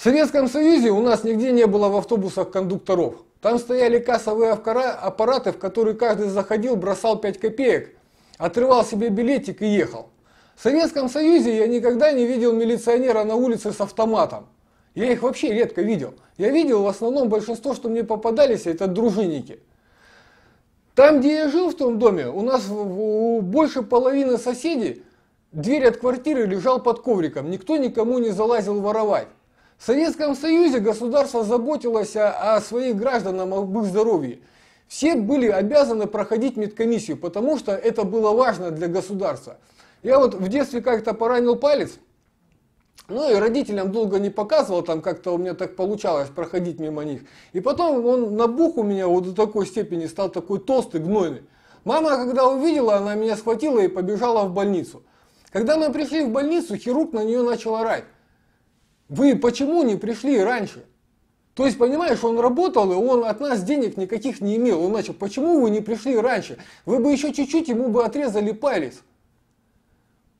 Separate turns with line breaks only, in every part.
В Советском Союзе у нас нигде не было в автобусах кондукторов. Там стояли кассовые аппараты, в которые каждый заходил, бросал 5 копеек, отрывал себе билетик и ехал. В Советском Союзе я никогда не видел милиционера на улице с автоматом. Я их вообще редко видел. Я видел в основном большинство, что мне попадались, это дружинники. Там, где я жил в том доме, у нас у больше половины соседей дверь от квартиры лежал под ковриком. Никто никому не залазил воровать. В Советском Союзе государство заботилось о своих гражданах, об их здоровье. Все были обязаны проходить медкомиссию, потому что это было важно для государства. Я вот в детстве как-то поранил палец, ну и родителям долго не показывал, там как-то у меня так получалось проходить мимо них. И потом он набух у меня вот до такой степени, стал такой толстый, гнойный. Мама, когда увидела, она меня схватила и побежала в больницу. Когда мы пришли в больницу, хирург на нее начал орать. Вы почему не пришли раньше? То есть, понимаешь, он работал, и он от нас денег никаких не имел. Он начал: почему вы не пришли раньше? Вы бы еще чуть-чуть ему бы отрезали палец.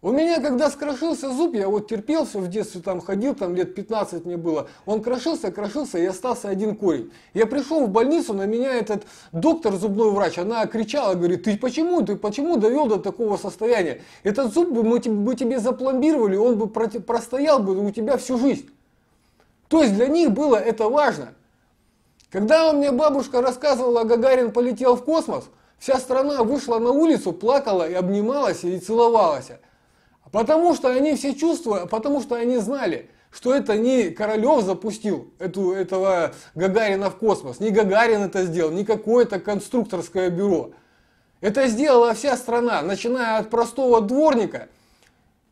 У меня, когда скрошился зуб, я вот терпел все в детстве, там ходил, там лет 15 мне было. Он крошился, крошился, и остался один корень. Я пришел в больницу, на меня этот доктор, зубной врач, она кричала, говорит, ты почему, ты почему довел до такого состояния? Этот зуб бы мы бы тебе запломбировали, он бы простоял бы у тебя всю жизнь. То есть для них было это важно. Когда у меня бабушка рассказывала, а Гагарин полетел в космос, вся страна вышла на улицу, плакала и обнималась и целовалась. Потому что они все чувства, потому что они знали, что это не Королев запустил эту, этого Гагарина в космос, не Гагарин это сделал, не какое-то конструкторское бюро. Это сделала вся страна, начиная от простого дворника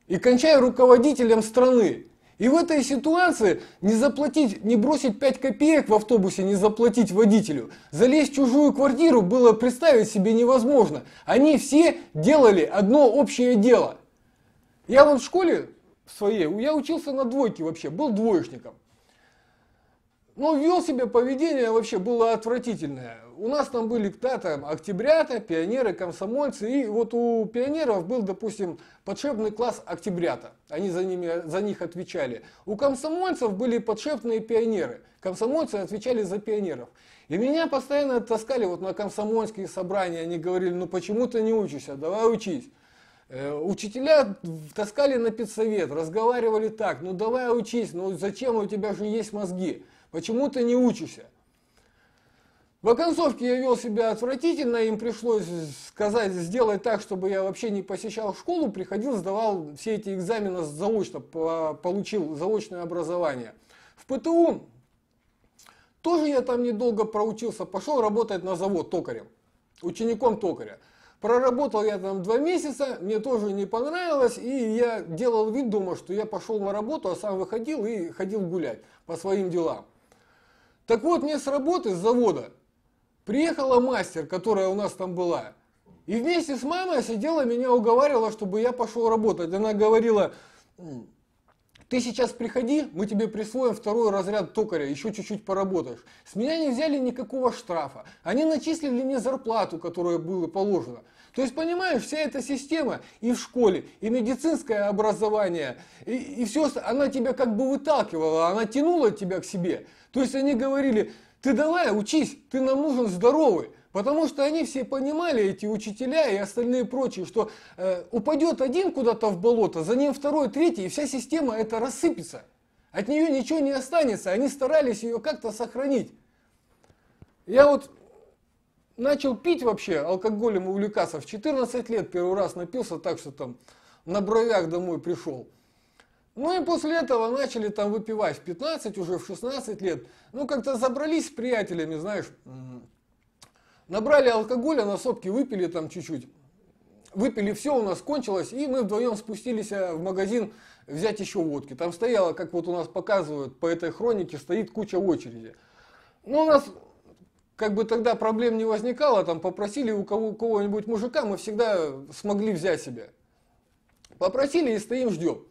и кончая руководителем страны. И в этой ситуации не заплатить, не бросить 5 копеек в автобусе, не заплатить водителю, залезть в чужую квартиру было представить себе невозможно. Они все делали одно общее дело – я вон в школе своей, я учился на двойке вообще, был двоечником. Но ну, вел себя поведение вообще было отвратительное. У нас там были кто-то, октябрята, пионеры, комсомольцы. И вот у пионеров был, допустим, подшепный класс октябрята. Они за, ними, за них отвечали. У комсомольцев были подшепные пионеры. Комсомольцы отвечали за пионеров. И меня постоянно таскали вот на комсомольские собрания. Они говорили, ну почему ты не учишься, давай учись. Э, учителя таскали на педсовет, разговаривали так, ну давай учись, ну зачем, у тебя же есть мозги, почему ты не учишься? В оконцовке я вел себя отвратительно, им пришлось сказать, сделать так, чтобы я вообще не посещал школу, приходил, сдавал все эти экзамены заочно, получил заочное образование. В ПТУ тоже я там недолго проучился, пошел работать на завод токарем, учеником токаря. Проработал я там два месяца, мне тоже не понравилось, и я делал вид дома, что я пошел на работу, а сам выходил и ходил гулять по своим делам. Так вот, мне с работы, с завода, приехала мастер, которая у нас там была, и вместе с мамой сидела, меня уговаривала, чтобы я пошел работать. Она говорила, ты сейчас приходи, мы тебе присвоим второй разряд токаря, еще чуть-чуть поработаешь. С меня не взяли никакого штрафа. Они начислили мне зарплату, которая была положена. То есть, понимаешь, вся эта система и в школе, и медицинское образование, и, и все, она тебя как бы выталкивала, она тянула тебя к себе. То есть они говорили, ты давай, учись, ты нам нужен здоровый. Потому что они все понимали, эти учителя и остальные прочие, что э, упадет один куда-то в болото, за ним второй, третий, и вся система это рассыпется. От нее ничего не останется, они старались ее как-то сохранить. Я вот начал пить вообще алкоголем и увлекаться. В 14 лет первый раз напился так, что там на бровях домой пришел. Ну и после этого начали там выпивать в 15, уже в 16 лет. Ну как-то забрались с приятелями, знаешь, Набрали алкоголя, на сопке выпили там чуть-чуть. Выпили все, у нас кончилось, и мы вдвоем спустились э, в магазин взять еще водки. Там стояла, как вот у нас показывают по этой хронике, стоит куча очереди. Но ну, у нас как бы тогда проблем не возникало, там попросили у кого-нибудь мужика, мы всегда смогли взять себе. Попросили и стоим ждем.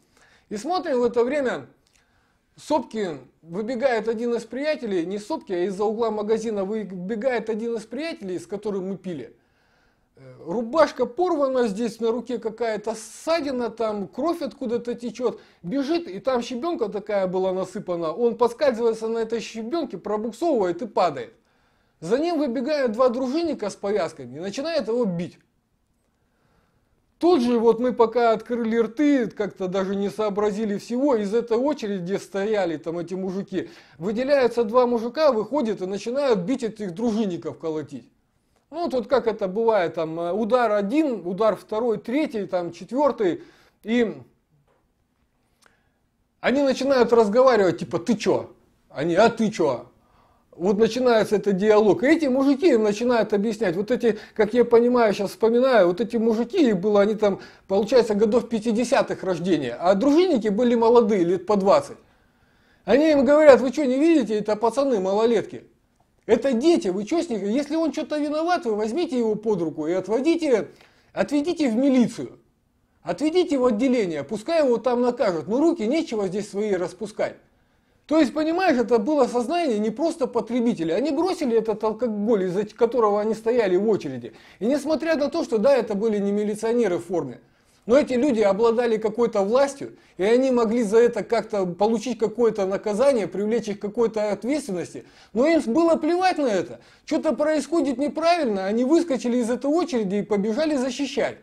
И смотрим в это время, Сопкин выбегает один из приятелей, не Сопки, а из-за угла магазина выбегает один из приятелей, с которым мы пили. Э, рубашка порвана здесь, на руке какая-то ссадина, там кровь откуда-то течет. Бежит, и там щебенка такая была насыпана. Он подскальзывается на этой щебенке, пробуксовывает и падает. За ним выбегают два дружинника с повязками и начинают его бить. Тут же вот мы пока открыли рты, как-то даже не сообразили всего, из этой очереди, где стояли там эти мужики, выделяются два мужика, выходят и начинают бить этих дружинников колотить. Ну, вот, вот как это бывает, там э, удар один, удар второй, третий, там четвертый, и они начинают разговаривать, типа, ты чё? Они, а ты чё? вот начинается этот диалог. И эти мужики им начинают объяснять. Вот эти, как я понимаю, сейчас вспоминаю, вот эти мужики, их было они там, получается, годов 50-х рождения, а дружинники были молодые, лет по 20. Они им говорят, вы что, не видите, это пацаны, малолетки. Это дети, вы что с них? Если он что-то виноват, вы возьмите его под руку и отводите, отведите в милицию. Отведите в отделение, пускай его там накажут. Но ну, руки нечего здесь свои распускать. То есть, понимаешь, это было сознание не просто потребителей. Они бросили этот алкоголь, из-за которого они стояли в очереди. И несмотря на то, что да, это были не милиционеры в форме, но эти люди обладали какой-то властью, и они могли за это как-то получить какое-то наказание, привлечь их к какой-то ответственности. Но им было плевать на это. Что-то происходит неправильно, они выскочили из этой очереди и побежали защищать.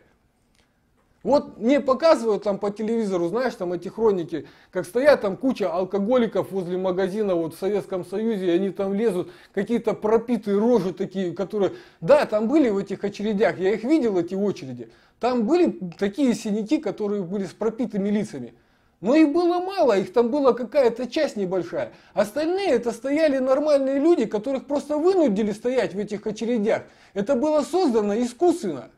Вот мне показывают там по телевизору, знаешь, там эти хроники, как стоят там куча алкоголиков возле магазина вот в Советском Союзе, и они там лезут, какие-то пропитые рожи такие, которые, да, там были в этих очередях, я их видел, эти очереди, там были такие синяки, которые были с пропитыми лицами. Но их было мало, их там была какая-то часть небольшая. Остальные это стояли нормальные люди, которых просто вынудили стоять в этих очередях. Это было создано искусственно.